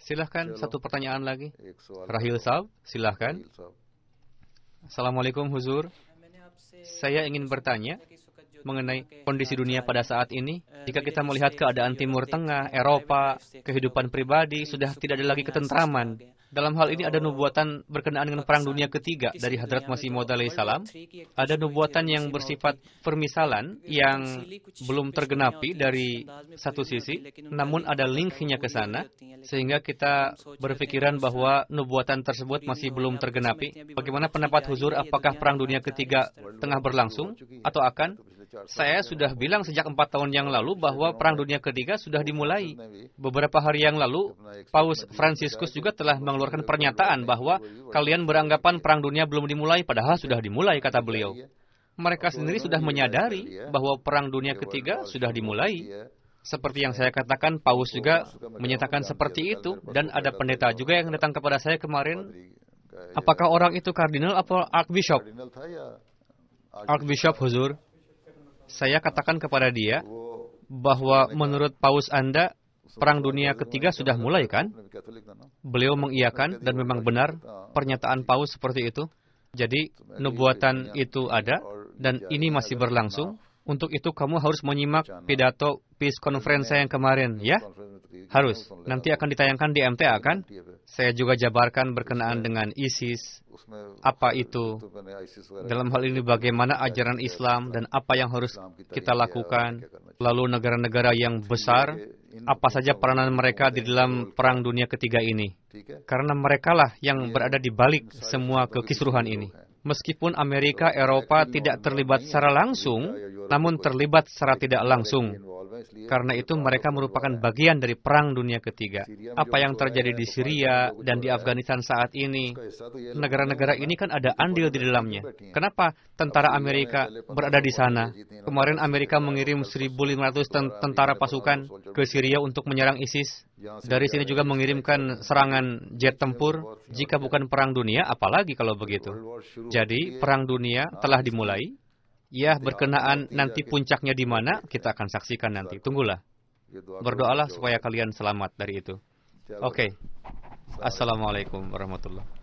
Silahkan satu pertanyaan lagi. Iya, Rahil Saab, silahkan. Assalamualaikum Huzur. Saya ingin bertanya, mengenai kondisi dunia pada saat ini, jika kita melihat keadaan Timur Tengah, Eropa, kehidupan pribadi, sudah tidak ada lagi ketentraman. Dalam hal ini ada nubuatan berkenaan dengan Perang Dunia Ketiga dari Hadrat Masih Maud salam. Ada nubuatan yang bersifat permisalan yang belum tergenapi dari satu sisi, namun ada linknya ke sana, sehingga kita berpikiran bahwa nubuatan tersebut masih belum tergenapi. Bagaimana pendapat Huzur, apakah Perang Dunia Ketiga tengah berlangsung atau akan? Saya sudah bilang sejak empat tahun yang lalu bahwa Perang Dunia Ketiga sudah dimulai. Beberapa hari yang lalu, Paus Franciscus juga telah mengeluarkan pernyataan bahwa kalian beranggapan Perang Dunia belum dimulai, padahal sudah dimulai, kata beliau. Mereka sendiri sudah menyadari bahwa Perang Dunia Ketiga sudah dimulai. Seperti yang saya katakan, Paus juga menyatakan seperti itu, dan ada pendeta juga yang datang kepada saya kemarin. Apakah orang itu kardinal atau archbishop? Archbishop Huzur. Saya katakan kepada dia bahwa menurut paus Anda, Perang Dunia Ketiga sudah mulai kan? Beliau mengiyakan dan memang benar pernyataan paus seperti itu. Jadi, nubuatan itu ada dan ini masih berlangsung. Untuk itu kamu harus menyimak pidato peace conference saya yang kemarin ya. Harus. Nanti akan ditayangkan di MTA kan? Saya juga jabarkan berkenaan dengan ISIS. Apa itu? Dalam hal ini bagaimana ajaran Islam dan apa yang harus kita lakukan? Lalu negara-negara yang besar, apa saja peranan mereka di dalam Perang Dunia Ketiga ini? Karena merekalah yang berada di balik semua kekisruhan ini. Meskipun Amerika, Eropa tidak terlibat secara langsung, namun terlibat secara tidak langsung karena itu mereka merupakan bagian dari Perang Dunia Ketiga. Apa yang terjadi di Syria dan di Afghanistan saat ini, negara-negara ini kan ada andil di dalamnya. Kenapa tentara Amerika berada di sana? Kemarin Amerika mengirim 1.500 tentara pasukan ke Syria untuk menyerang ISIS. Dari sini juga mengirimkan serangan jet tempur. Jika bukan perang dunia, apalagi kalau begitu. Jadi, perang dunia telah dimulai Ya, berkenaan nanti puncaknya di mana, kita akan saksikan nanti. Tunggulah. Ya, Berdoalah supaya kalian selamat dari itu. Oke. Okay. Assalamualaikum warahmatullahi